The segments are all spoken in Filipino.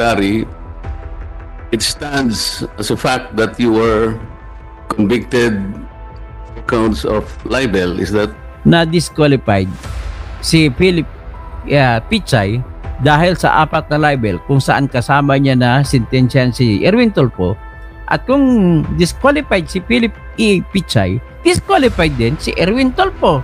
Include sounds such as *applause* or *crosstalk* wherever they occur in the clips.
military, it stands as a fact that you were convicted counts of libel. Is that? Na-disqualified si Philip uh, Pichay dahil sa apat na libel kung saan kasama niya na sentensyan si Erwin Tulfo at kung disqualified si Philip E. Pichay, disqualified din si Erwin Tolpo.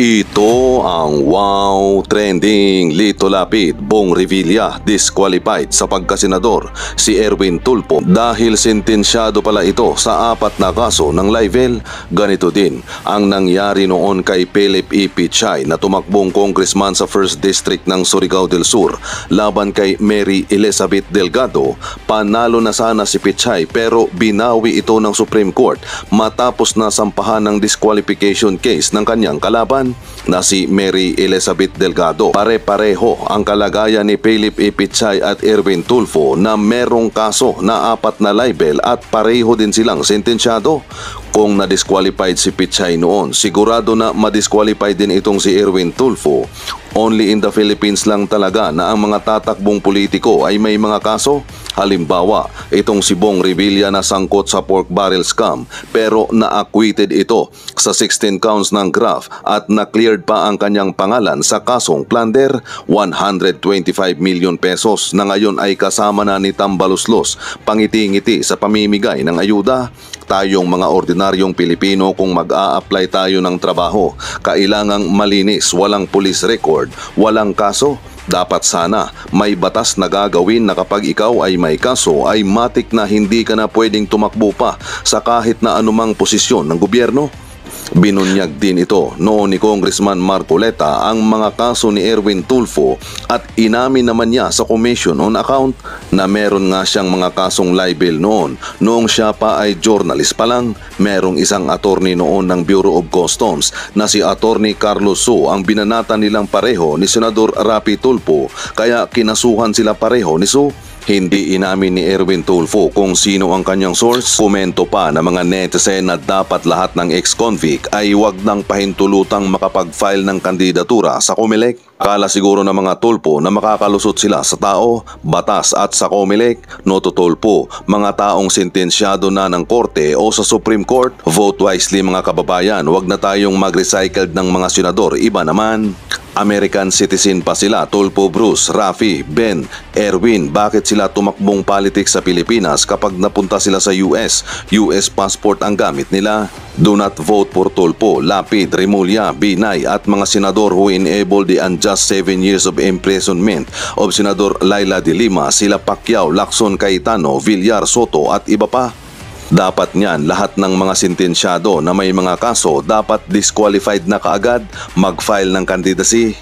Ito ang wow trending Lito Lapid Bong Revilla disqualified sa pagkasenador si Erwin Tulpo dahil sentensyado pala ito sa apat na kaso ng libel. Ganito din ang nangyari noon kay Philip E. Pichay na tumakbong congressman sa 1st District ng Surigao del Sur laban kay Mary Elizabeth Delgado. Panalo na sana si Pichay pero binawi ito ng Supreme Court matapos na sampahan ng disqualification case ng kanyang kalaban Pangasinan na si Mary Elizabeth Delgado. Pare-pareho ang kalagayan ni Philip Ipichay e. at Erwin Tulfo na merong kaso na apat na libel at pareho din silang sentensyado. Kung na-disqualified si Pichay noon, sigurado na ma-disqualified din itong si Erwin Tulfo. Only in the Philippines lang talaga na ang mga tatakbong politiko ay may mga kaso. Halimbawa, itong si Bong Revilla na sangkot sa pork barrel scam pero na-acquitted ito sa 16 counts ng graft at na-cleared pa ang kanyang pangalan sa kasong plunder 125 million pesos na ngayon ay kasama na ni Tambaluslos pangiti-ngiti sa pamimigay ng ayuda tayong mga ordinaryong Pilipino kung mag-a-apply tayo ng trabaho. Kailangang malinis, walang police record, walang kaso, dapat sana may batas na gagawin na kapag ikaw ay may kaso ay matik na hindi ka na pwedeng tumakbo pa sa kahit na anumang posisyon ng gobyerno. Binunyag din ito noon ni Congressman Marcoleta ang mga kaso ni Erwin Tulfo at inamin naman niya sa Commission on Account na meron nga siyang mga kasong libel noon noong siya pa ay journalist pa lang. Merong isang attorney noon ng Bureau of Customs na si attorney Carlos Su ang binanatan nilang pareho ni Senador Rapi Tulfo kaya kinasuhan sila pareho ni Su hindi inamin ni Erwin Tulfo kung sino ang kanyang source. Komento pa ng mga netizen na dapat lahat ng ex-convict ay wag nang pahintulutang makapag-file ng kandidatura sa Comelec. Akala siguro ng mga tulpo na makakalusot sila sa tao, batas at sa Comelec, no to tulpo, mga taong sentensyado na ng korte o sa Supreme Court. Vote wisely mga kababayan, wag na tayong mag-recycled ng mga senador, iba naman. American citizen pa sila Tulpo Bruce, Rafi, Ben, Erwin. Bakit sila tumakbong politics sa Pilipinas kapag napunta sila sa US? US passport ang gamit nila. Do not vote for Tulpo, Lapid, Remulla, Binay at mga senador who enable the unjust 7 years of imprisonment of Senador Laila de Lima, sila Pacquiao, Lacson Cayetano, Villar Soto at iba pa. Dapat niyan lahat ng mga sintensyado na may mga kaso dapat disqualified na kaagad mag-file ng candidacy.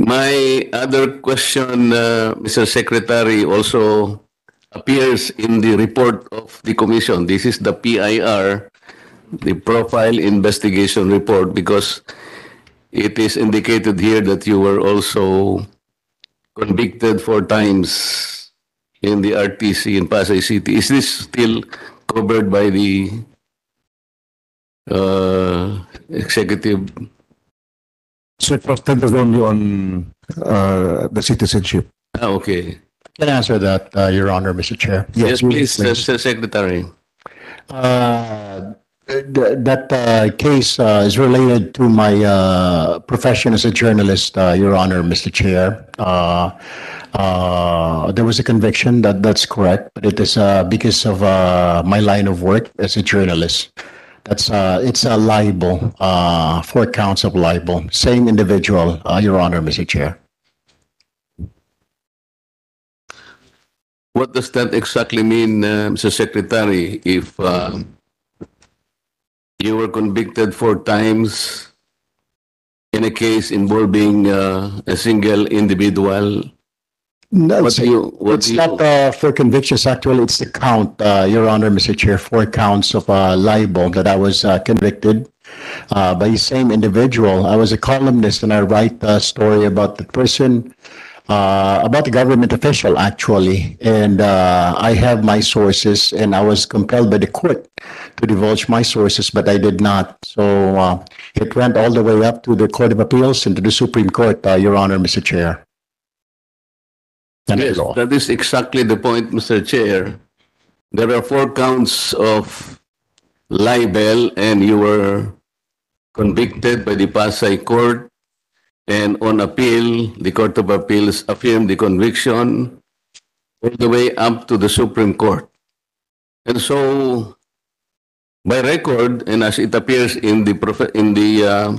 My other question, uh, Mr. Secretary, also appears in the report of the Commission. This is the PIR, the Profile Investigation Report, because it is indicated here that you were also convicted four times in the RTC in Pasay City. Is this still covered by the uh, executive? So it was tendered only on uh, the citizenship. Ah, okay. I answer that, uh, Your Honor, Mr. Chair. Yes, yes please, please. Sir, Secretary. Uh, th- that uh, case uh, is related to my uh, profession as a journalist, uh, Your Honor, Mr. Chair. Uh, uh, there was a conviction that that's correct, but it is uh, because of uh, my line of work as a journalist. That's it's a libel, four counts of libel. Same individual, Your Honor, Mr. Chair. What does that exactly mean, uh, Mr. Secretary, if uh, you were convicted four times in a case involving uh, a single individual no, it's, you, it's not uh, for convictions. Actually, it's the count, uh, Your Honor, Mr. Chair, four counts of uh, libel that I was uh, convicted uh, by the same individual. I was a columnist, and I write a story about the person, uh, about the government official, actually. And I have my sources, and I was compelled by the court to divulge my sources, but I did not. So it went all the way up to the Court of Appeals and to the Supreme Court, Your Honor, Mr. Chair yes, law. That is exactly the point, Mr. Chair. There are four counts of libel, and you were convicted by the Pasay court. And on appeal, the Court of Appeals affirmed the conviction all the way up to the Supreme Court. And so, by record, and as it appears in the, in the uh,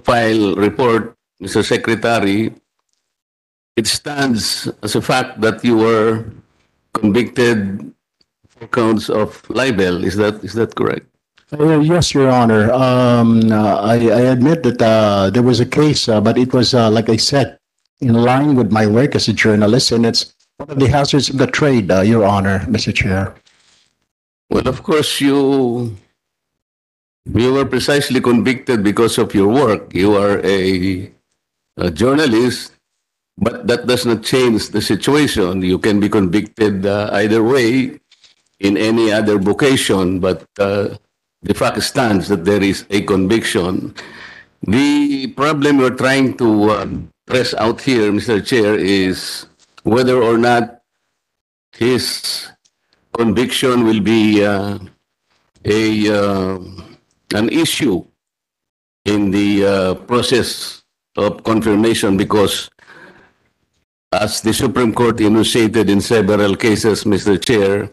file report, Mr. Secretary, it stands as a fact that you were convicted for counts of libel. Is that is that correct? Uh, yes, Your Honor. Um, uh, I, I, admit that uh, there was a case, uh, but it was, uh, like I said, in line with my work as a journalist, and it's one of the hazards of the trade, uh, Your Honor, Mr. Chair. Well, of course, you you were precisely convicted because of your work. You are a, a journalist but that does not change the situation. You can be convicted uh, either way in any other vocation, but uh, the fact stands that there is a conviction. The problem we're trying to uh, press out here, Mr. Chair, is whether or not his conviction will be uh, a uh, an issue in the uh, process of confirmation because as the Supreme Court enunciated in several cases, Mr. Chair,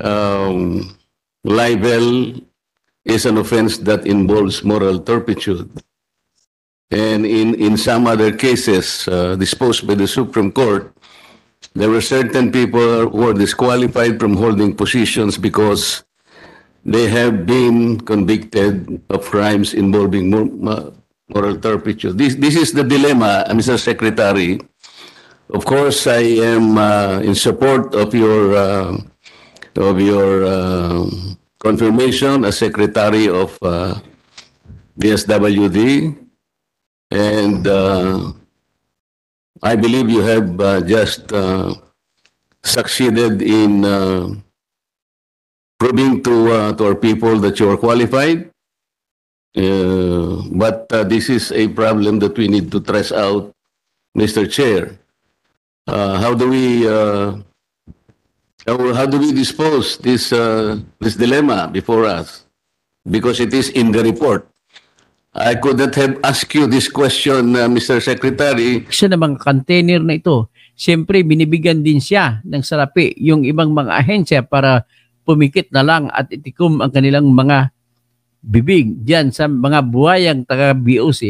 um, libel is an offense that involves moral turpitude. And in, in some other cases uh, disposed by the Supreme Court, there were certain people who were disqualified from holding positions because they have been convicted of crimes involving uh, moral turpitude. This, this is the dilemma, uh, Mr. Secretary, of course, I am uh, in support of your uh, of your uh, confirmation as secretary of uh, DSWD, and uh, I believe you have uh, just uh, succeeded in proving to to our people that you are qualified. but this is a problem that we need to trace out, Mr. Chair. Uh, how do we uh, how, how do we dispose this uh, this dilemma before us? Because it is in the report. I could not have asked you this question, uh, Mr. Secretary. Siya namang container na ito. Siyempre, binibigyan din siya ng sarapi yung ibang mga ahensya para pumikit na lang at itikom ang kanilang mga bibig diyan sa mga buhayang taga-BOC.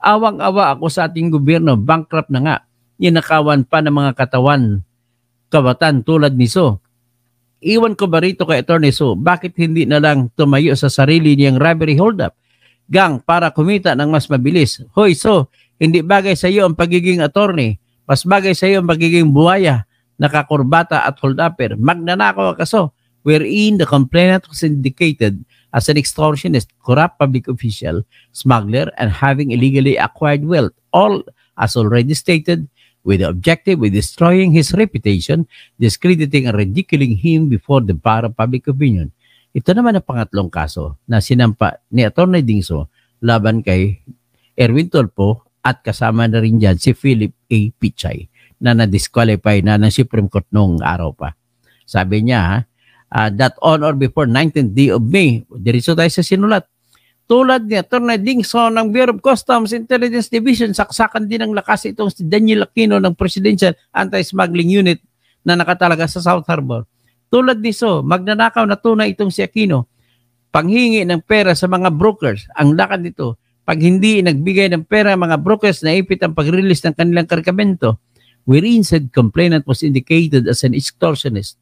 Awang-awa ako sa ating gobyerno, bankrupt na nga ninakawan pa ng mga katawan, kawatan tulad ni So. Iwan ko ba rito kay Attorney So, bakit hindi na lang tumayo sa sarili niyang robbery holdup? Gang, para kumita ng mas mabilis. Hoy So, hindi bagay sa iyo ang pagiging attorney. Mas bagay sa iyo ang pagiging buhaya, nakakurbata at holdupper. Magnanako ka So, wherein the complainant was indicated as an extortionist, corrupt public official, smuggler, and having illegally acquired wealth, all as already stated with the objective of destroying his reputation, discrediting and ridiculing him before the bar of public opinion. Ito naman ang pangatlong kaso na sinampa ni Atty. Dingso laban kay Erwin Tolpo at kasama na rin dyan si Philip A. Pichay na na-disqualify na ng Supreme Court noong araw pa. Sabi niya, uh, that on or before 19th day of May, diritso tayo sa sinulat, tulad nito na Dingson ng Bureau of Customs Intelligence Division, saksakan din ng lakas itong si Daniel Aquino ng Presidential Anti-Smuggling Unit na nakatalaga sa South Harbor. Tulad nito, magnanakaw na tunay itong si Aquino, panghingi ng pera sa mga brokers. Ang lakad nito, pag hindi nagbigay ng pera ang mga brokers, naipit ang pag-release ng kanilang kargamento. Wherein said complainant was indicated as an extortionist,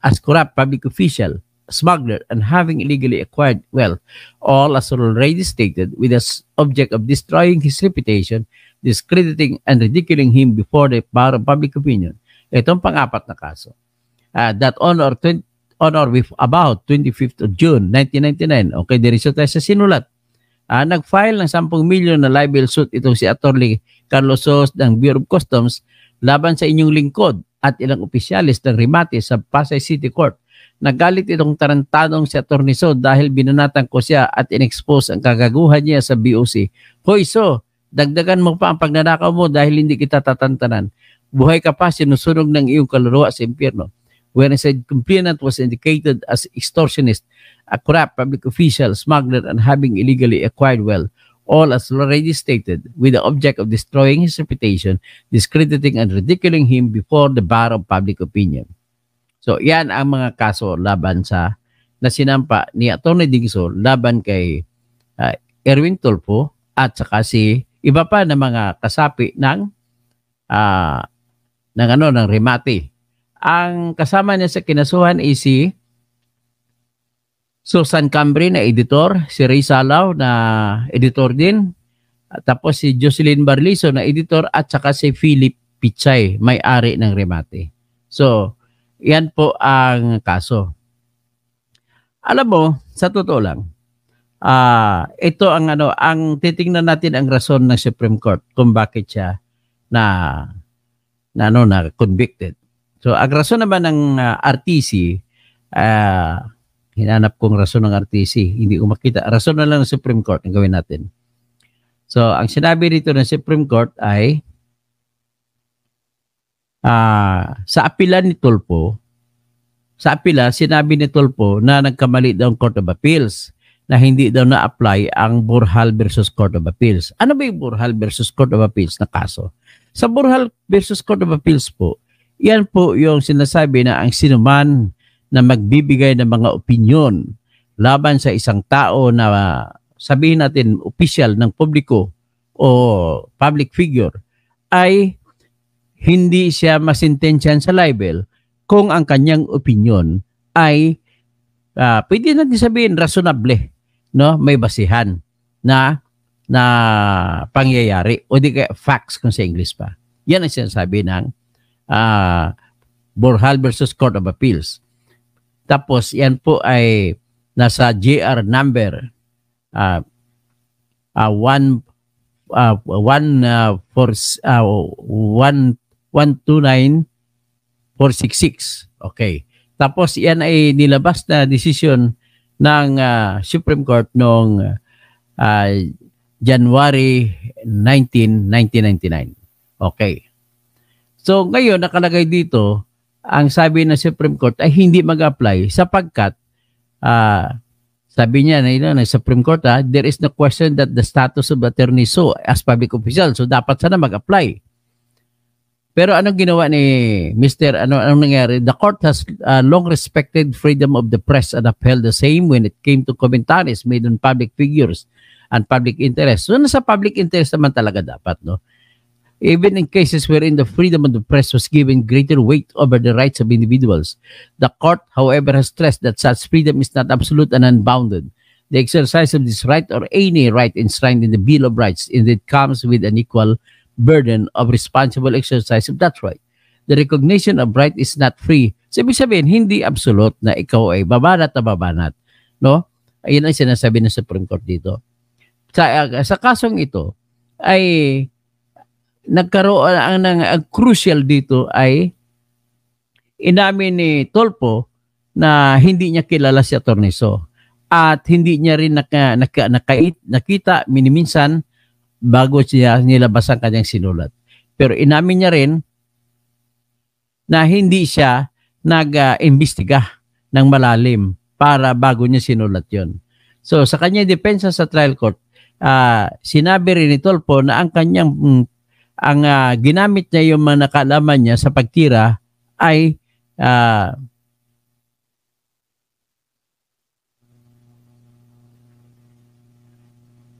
as corrupt public official, smuggler, and having illegally acquired wealth, all as already stated, with the object of destroying his reputation, discrediting and ridiculing him before the power of public opinion. Itong pangapat na kaso. Uh, that on or, 20, on or with about 25th of June 1999, okay, diretso tayo sa sinulat. Uh, nag-file ng 10 million na libel suit itong si Attorney Carlos Sos ng Bureau of Customs laban sa inyong lingkod at ilang opisyalis ng Remate sa Pasay City Court Nagalit itong tarantadong si Atty. So dahil binanatan ko siya at inexpose ang kagaguhan niya sa BOC. Hoy So, dagdagan mo pa ang pagnanakaw mo dahil hindi kita tatantanan. Buhay ka pa, sinusunog ng iyong kaluluwa sa impyerno. When I said complainant was indicated as extortionist, a corrupt public official, smuggler, and having illegally acquired wealth, all as already stated, with the object of destroying his reputation, discrediting and ridiculing him before the bar of public opinion. So yan ang mga kaso laban sa na sinampa ni Atty. Dingso laban kay uh, Erwin Tulfo at saka si iba pa na mga kasapi ng uh, ng ano ng remati. Ang kasama niya sa kinasuhan ay si Susan Cambry na editor, si Ray Salaw na editor din, tapos si Jocelyn Barliso na editor at saka si Philip Pichay, may-ari ng Remate. So, yan po ang kaso. Alam mo, sa totoo lang, uh, ito ang ano, ang titingnan natin ang rason ng Supreme Court kung bakit siya na na ano na convicted. So ang rason naman ng uh, ah, RTC uh, ah, hinanap kong rason ng RTC, hindi ko makita. Rason na lang ng Supreme Court ang gawin natin. So ang sinabi dito ng Supreme Court ay uh, sa apilan ni Tulpo, sa apila, sinabi ni Tulpo na nagkamali daw ang Court of Appeals na hindi daw na-apply ang Burhal versus Court of Appeals. Ano ba yung Burhal versus Court of Appeals na kaso? Sa Burhal versus Court of Appeals po, yan po yung sinasabi na ang sinuman na magbibigay ng mga opinyon laban sa isang tao na ah, sabihin natin official ng publiko o public figure ay hindi siya masintensyan sa libel kung ang kanyang opinion ay uh, pwede natin sabihin rasonable no? May basihan na na pangyayari o di kaya facts kung sa English pa. Yan ang sinasabi ng uh, ah, Borhal versus Court of Appeals. Tapos yan po ay nasa JR number uh, uh, 1 uh, 1 uh, for uh, ah, 1 129-466. Okay. Tapos yan ay nilabas na desisyon ng uh, Supreme Court noong uh, January 19, 1999. Okay. So ngayon nakalagay dito, ang sabi ng Supreme Court ay hindi mag-apply sapagkat uh, sabi niya na yun, ng Supreme Court, ha, there is no question that the status of attorney so as public official. So dapat sana mag-apply. Pero anong ginawa ni Mr. Ano anong nangyari? The court has uh, long respected freedom of the press and upheld the same when it came to commentaries made on public figures and public interest. So nasa public interest naman talaga dapat, no? Even in cases wherein the freedom of the press was given greater weight over the rights of individuals, the court, however, has stressed that such freedom is not absolute and unbounded. The exercise of this right or any right enshrined in the Bill of Rights indeed comes with an equal burden of responsible exercise of that right. The recognition of right is not free. So, ibig sabihin, hindi absolute na ikaw ay babanat na babanat. No? Ayun ang sinasabi ng Supreme Court dito. Sa, uh, sa kasong ito, ay nagkaroon ang, ang, ang crucial dito ay inamin ni Tolpo na hindi niya kilala si Atorneso at hindi niya rin naka, naka, naka, nakita miniminsan bago niya nilabas ang kanyang sinulat. Pero inamin niya rin na hindi siya nag-imbestiga ng malalim para bago niya sinulat yon. So sa kanyang depensa sa trial court, uh, sinabi rin ni Tolpo na ang kanyang mm, ang uh, ginamit niya yung mga nakalaman niya sa pagtira ay uh,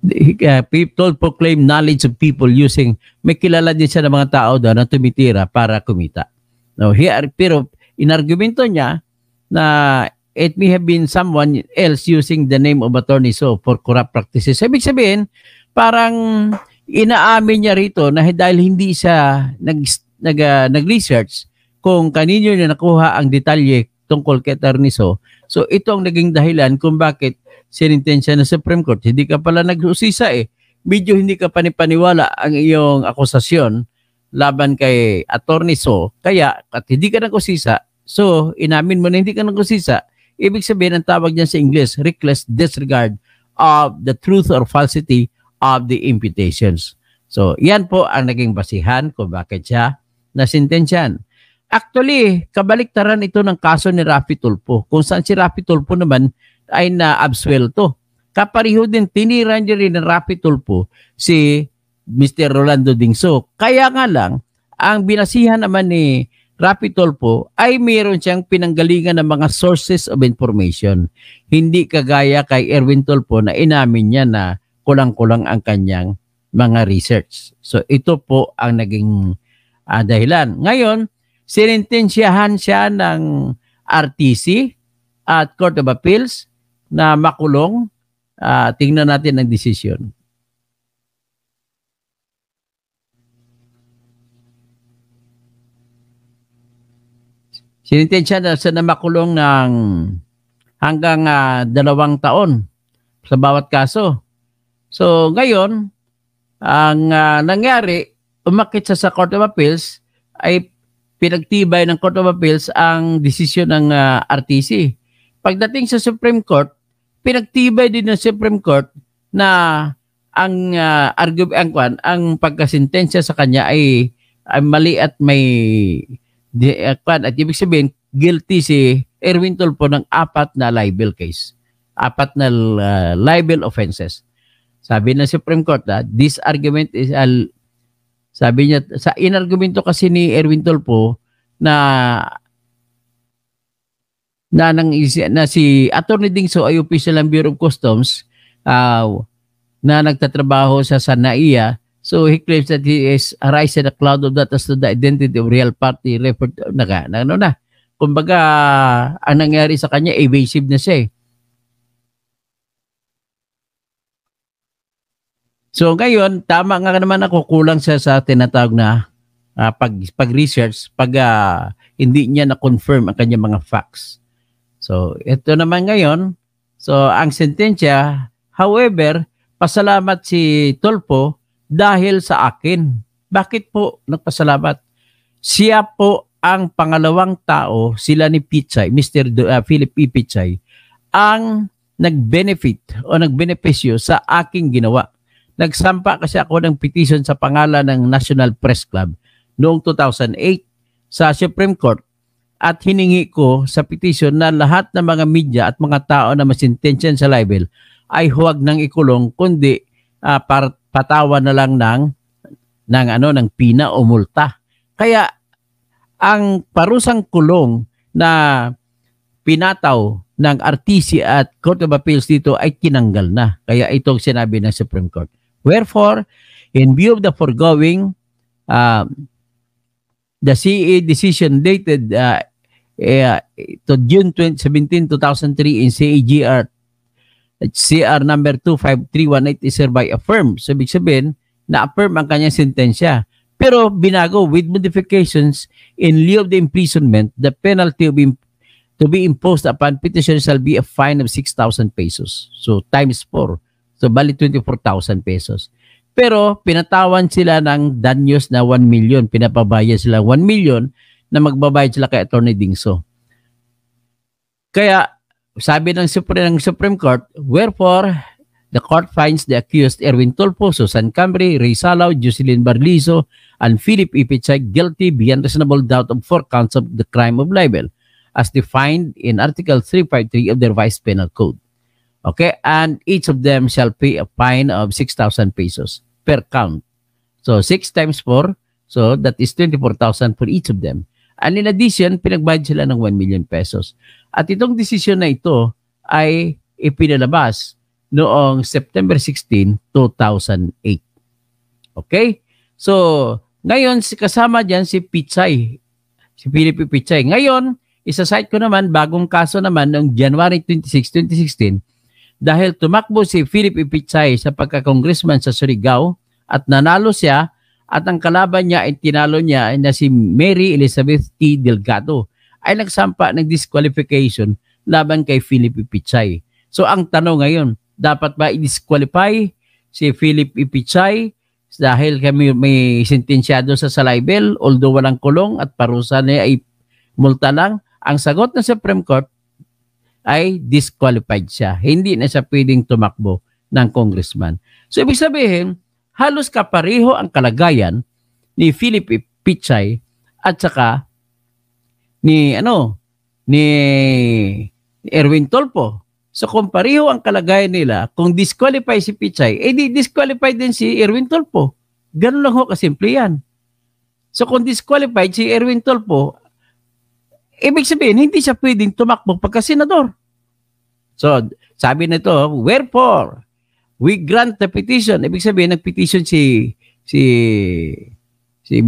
uh, people proclaim knowledge of people using, may kilala din siya ng mga tao doon na tumitira para kumita. No, here, pero inargumento niya na it may have been someone else using the name of attorney so for corrupt practices. Ibig sabihin, parang inaamin niya rito na dahil hindi siya nag, nag, uh, research kung kanino niya nakuha ang detalye tungkol kay Terniso. So ito ang naging dahilan kung bakit sinintensya ng Supreme Court. Hindi ka pala nag nagsusisa eh. Medyo hindi ka panipaniwala ang iyong akusasyon laban kay Attorney So. Kaya at hindi ka nagkusisa, so inamin mo na hindi ka nagkusisa, ibig sabihin ang tawag niyan sa English, reckless disregard of the truth or falsity of the imputations. So, yan po ang naging basihan kung bakit siya nasintensyan. Actually, kabaliktaran ito ng kaso ni Rafi Tulpo. Kung saan si Rafi Tulpo naman ay naabswelto. Kapariho din, tinira niya rin ng Rapi Tulpo si Mr. Rolando Dingso. Kaya nga lang, ang binasihan naman ni Rapi Tolpo ay mayroon siyang pinanggalingan ng mga sources of information. Hindi kagaya kay Erwin Tolpo na inamin niya na kulang-kulang ang kanyang mga research. So ito po ang naging uh, dahilan. Ngayon, sinintensyahan siya ng RTC at Court of Appeals na makulong, uh, tingnan natin ang desisyon. Sinintensya na sa na makulong ng hanggang uh, dalawang taon sa bawat kaso. So ngayon, ang uh, nangyari, umakit sa, sa Court of Appeals ay pinagtibay ng Court of Appeals ang desisyon ng uh, RTC. Pagdating sa Supreme Court, pinagtibay din ng Supreme Court na ang uh, ah, argue ang kwan, ang pagkasentensya sa kanya ay, ay mali at may di, uh, kwan at ibig sabihin guilty si Erwin Tulfo ng apat na libel case. Apat na uh, libel offenses. Sabi ng Supreme Court, ah, this argument is al sabi niya sa inargumento kasi ni Erwin Tulfo na na nang na si Attorney Dingso ay official ng Bureau of Customs uh, na nagtatrabaho sa Sanaiya. So he claims that he is arise in a cloud of that as to the identity of real party referred na, ka, na ano na. Kumbaga ang nangyari sa kanya evasive na siya eh. So ngayon, tama nga naman ako kulang siya sa tinatawag na uh, pag pag-research pag uh, hindi niya na confirm ang kanyang mga facts. So, ito naman ngayon. So, ang sentensya, however, pasalamat si Tulpo dahil sa akin. Bakit po nagpasalamat? Siya po ang pangalawang tao, sila ni Pichay, Mr. Do, uh, ah, Philip E. Pichay, ang nag-benefit o nagbenepisyo sa aking ginawa. Nagsampa kasi ako ng petition sa pangalan ng National Press Club noong 2008 sa Supreme Court at hiningi ko sa petition na lahat ng mga media at mga tao na masintensyon sa libel ay huwag nang ikulong kundi uh, par- patawa na lang ng ng ano ng pina o multa. Kaya ang parusang kulong na pinataw ng RTC at Court of Appeals dito ay kinanggal na. Kaya itong sinabi ng Supreme Court. Wherefore, in view of the foregoing, uh, the CA e decision dated uh, eh, to June 20, 17, 2003 in CAGR CR number 253180 is by a firm. So, ibig sabihin, na-affirm ang kanyang sentensya. Pero binago with modifications in lieu of the imprisonment, the penalty of to be imposed upon petitioner shall be a fine of 6,000 pesos. So, times 4. So, bali 24,000 pesos. Pero, pinatawan sila ng danyos na 1 million. Pinapabayad sila 1 million na magbabayad sila kay Attorney Dingso. Kaya sabi ng Supreme, ng Supreme Court, wherefore the court finds the accused Erwin Tulfo, Susan Camry, Ray Salaw, Jocelyn Barlizo, and Philip Ipichay guilty beyond reasonable doubt of four counts of the crime of libel as defined in Article 353 of the Revised Penal Code. Okay, and each of them shall pay a fine of 6,000 pesos per count. So 6 times 4, so that is 24,000 for each of them. And in addition, pinagbayad sila ng 1 million pesos. At itong desisyon na ito ay ipinalabas noong September 16, 2008. Okay? So, ngayon, si kasama diyan si Pichay, si Philip Pichay. Ngayon, isa-site ko naman bagong kaso naman noong January 26, 2016 dahil tumakbo si Philip Ipichay sa pagka-congressman sa Surigao at nanalo siya at ang kalaban niya ay tinalo niya na si Mary Elizabeth T. Delgado ay nagsampa ng disqualification laban kay Philip Ipichay. So ang tanong ngayon, dapat ba i-disqualify si Philip Ipichay dahil kami may sentensyado sa libel although walang kulong at parusa niya ay multa lang? Ang sagot ng Supreme Court ay disqualified siya. Hindi na siya pwedeng tumakbo ng congressman. So ibig sabihin, halos kapareho ang kalagayan ni Philip Pichay at saka ni ano ni Erwin Tolpo. So kung pareho ang kalagayan nila, kung disqualify si Pichay, eh di disqualify din si Erwin Tolpo. Ganun lang ho kasimple yan. So kung disqualified si Erwin Tolpo, ibig sabihin, hindi siya pwedeng tumakbo pagka senador. So, sabi nito, wherefore, we grant the petition. Ibig sabihin, nagpetition si si si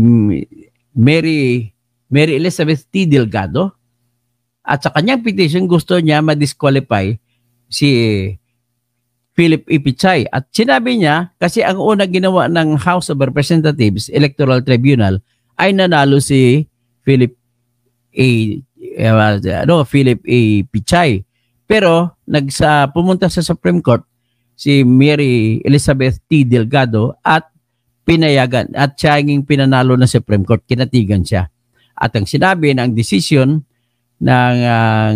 Mary Mary Elizabeth T. Delgado. At sa kanyang petition, gusto niya ma-disqualify si Philip Ipichay. E. At sinabi niya, kasi ang una ginawa ng House of Representatives Electoral Tribunal ay nanalo si Philip A. Uh, ano, Philip A. Pichay. Pero nagsa, pumunta sa Supreme Court si Mary Elizabeth T. Delgado at pinayagan at siya ang pinanalo ng Supreme Court. Kinatigan siya. At ang sinabi ng ang decision ng uh,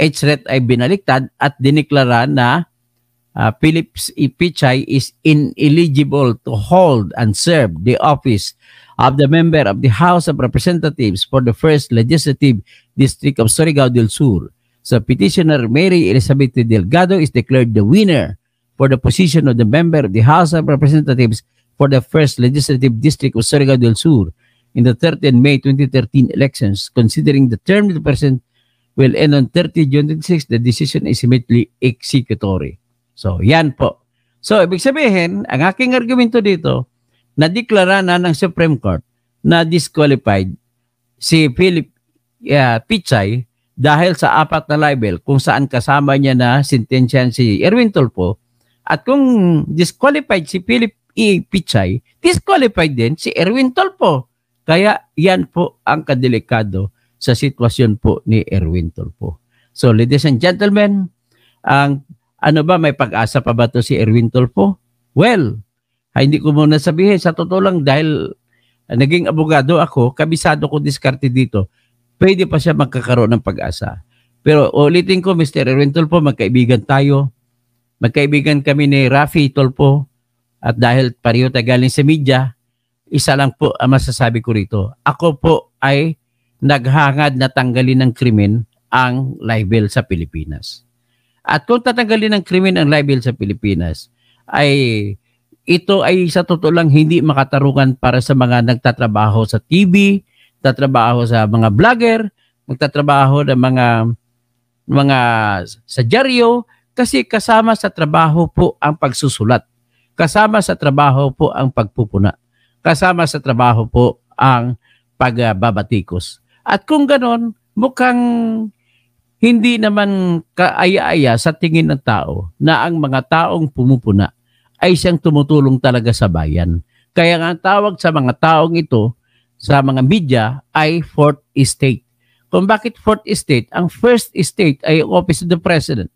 HRET ay binaliktad at diniklara na uh, Philips E. Pichay is ineligible to hold and serve the office of the member of the House of Representatives for the 1st Legislative District of Surigao del Sur. So petitioner Mary Elizabeth Delgado is declared the winner for the position of the member of the House of Representatives for the 1st Legislative District of Surigao del Sur in the 13 May 2013 elections. Considering the term of the president will end on 30 June 26, the decision is immediately executory. So, yan po. So, ibig sabihin, ang aking argumento dito, nadeklara na ng Supreme Court na disqualified si Philip uh, Pichay dahil sa apat na libel kung saan kasama niya na sentensyan si Erwin Tulfo at kung disqualified si Philip E. Pichay, disqualified din si Erwin Tolpo. Kaya yan po ang kadelikado sa sitwasyon po ni Erwin Tolpo. So ladies and gentlemen, ang ano ba may pag-asa pa ba to si Erwin Tolpo? Well, hindi ko muna sabihin sa totoo lang dahil naging abogado ako, kabisado ko diskarte dito. Pwede pa siya magkakaroon ng pag-asa. Pero ulitin ko, Mr. Erwin Tolpo, magkaibigan tayo Magkaibigan kami ni Rafi Tolpo at dahil pareho tayo galing sa media, isa lang po ang masasabi ko rito. Ako po ay naghangad na tanggalin ng krimen ang libel sa Pilipinas. At kung tatanggalin ng krimen ang libel sa Pilipinas, ay ito ay sa totoo lang hindi makatarungan para sa mga nagtatrabaho sa TV, tatrabaho sa mga vlogger, magtatrabaho ng mga mga sa dyaryo, kasi kasama sa trabaho po ang pagsusulat. Kasama sa trabaho po ang pagpupuna. Kasama sa trabaho po ang pagbabatikos. At kung ganon, mukhang hindi naman kaaya-aya sa tingin ng tao na ang mga taong pumupuna ay siyang tumutulong talaga sa bayan. Kaya nga ang tawag sa mga taong ito sa mga media ay fourth estate. Kung bakit fourth estate? Ang first estate ay office of the president.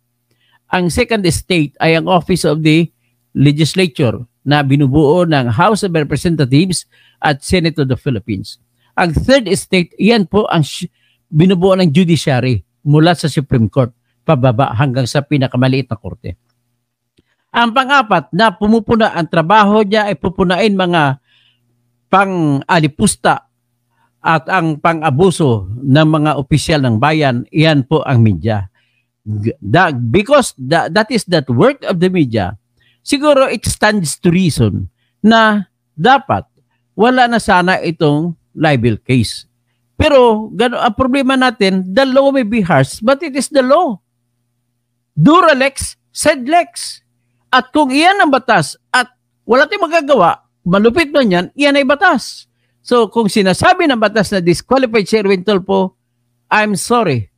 Ang second state ay ang Office of the Legislature na binubuo ng House of Representatives at Senate of the Philippines. Ang third state, yan po ang binubuo ng judiciary mula sa Supreme Court pababa hanggang sa pinakamaliit na korte. Ang pangapat na pumupuna ang trabaho niya ay pupunain mga pang-alipusta at ang pang-abuso ng mga opisyal ng bayan, iyan po ang media that, because that, that is that work of the media, siguro it stands to reason na dapat wala na sana itong libel case. Pero gano, ang problema natin, the law may be harsh, but it is the law. Dura lex, sed lex. At kung iyan ang batas at wala tayong magagawa, malupit man yan, iyan ay batas. So kung sinasabi ng batas na disqualified si Erwin Tolpo, I'm sorry.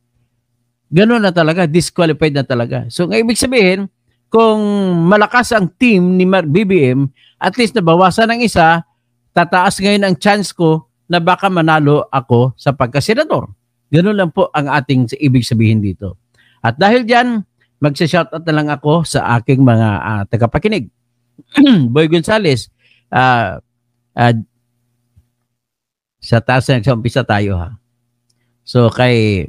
Ganun na talaga, disqualified na talaga. So, ang ibig sabihin, kung malakas ang team ni BBM, at least nabawasan ng isa, tataas ngayon ang chance ko na baka manalo ako sa pagkasenador. Ganun lang po ang ating ibig sabihin dito. At dahil dyan, magsa-shoutout na lang ako sa aking mga uh, tagapakinig. *clears throat* Boy Gonzales, uh, uh, sa taas na umpisa tayo ha. So kay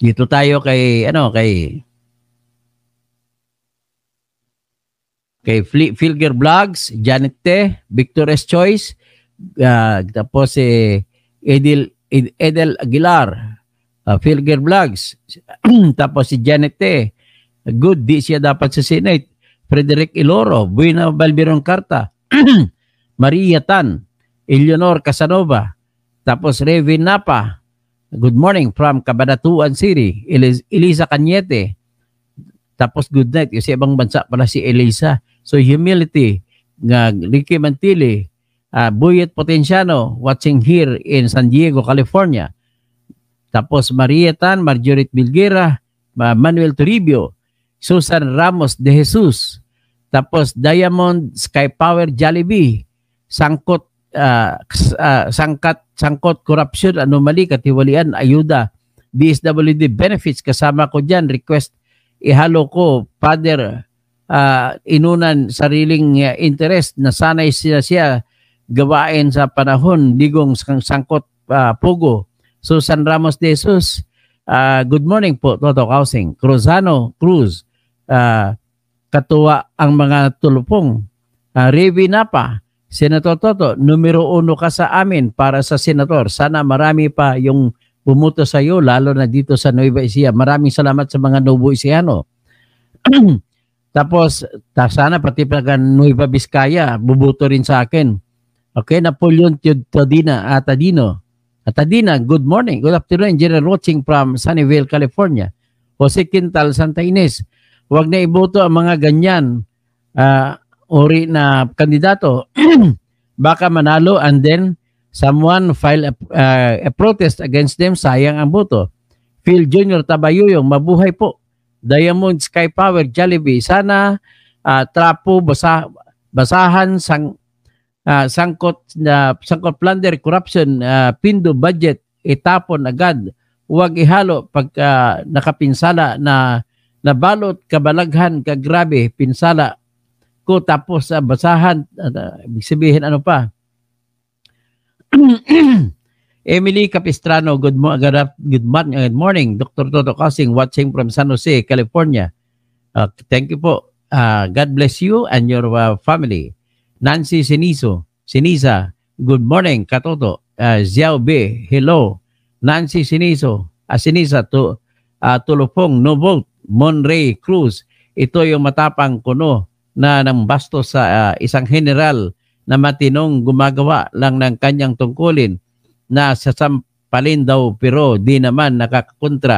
dito tayo kay ano kay kay Filger Vlogs, Janet Te, Victor S. Choice, uh, tapos si eh, Edil, Edel Aguilar, uh, Filger Vlogs, *clears throat* tapos si Janet Te, good, di siya dapat sa Senate, Frederick Iloro, Buena Balbiron Carta, *clears throat* Maria Tan, Eleanor Casanova, tapos Revin Napa, Good morning from Cabanatuan City, Elisa Cañete. Tapos good night kasi ibang bansa pala si Elisa. So humility nga Ricky Mantili, uh, Buyet Potenciano watching here in San Diego, California. Tapos Maria Tan, Marjorie Bilguera, Manuel Toribio, Susan Ramos de Jesus. Tapos Diamond Sky Power Jollibee, Sangkot uh, uh, sangkat, sangkot, corruption, anomaly, katiwalian, ayuda, DSWD benefits. Kasama ko diyan request ihalo ko, Father, uh, inunan sariling uh, interest na sanay siya siya gawain sa panahon, digong sangkot uh, pugo. Susan Ramos de Jesus, uh, good morning po, Toto Housing. Cruzano Cruz, uh, katuwa ang mga tulupong. Uh, Ravi Napa, Senator Toto, numero uno ka sa amin para sa Senator. Sana marami pa yung bumuto sa iyo, lalo na dito sa Nueva Ecija. Maraming salamat sa mga Nuevo Eciano. *clears throat* Tapos, ta sana pati pag Nueva Vizcaya, bubuto rin sa akin. Okay, Napoleon Todina, Atadino. Atadina, good morning. Good afternoon, General watching from Sunnyvale, California. Jose Quintal, Santa Ines. Huwag na iboto ang mga ganyan. Uh, uri na kandidato, *clears throat* baka manalo and then someone file a, uh, a protest against them, sayang ang boto. Phil Jr. Tabayuyong, mabuhay po. Diamond Sky Power Jollibee, sana uh, trapo basa, basahan sang uh, sangkot na uh, sangkot plunder corruption uh, pindo budget itapon agad huwag ihalo pagka uh, nakapinsala na nabalot kabalaghan kagrabe pinsala ko tapos uh, basahan. Uh, ibig sabihin ano pa? *clears throat* Emily Capistrano, good, mo- good, morning, good morning. Dr. Toto Kasing watching from San Jose, California. Uh, thank you po. Uh, God bless you and your uh, family. Nancy Siniso, Sinisa, good morning, Katoto. Uh, Xiao B, hello. Nancy Siniso, uh, Sinisa, to, uh, Tulupong, no vote. Monrey Cruz, ito yung matapang kuno na ng basto sa uh, isang general na matinong gumagawa lang ng kanyang tungkulin na sasampalin daw pero di naman nakakakontra.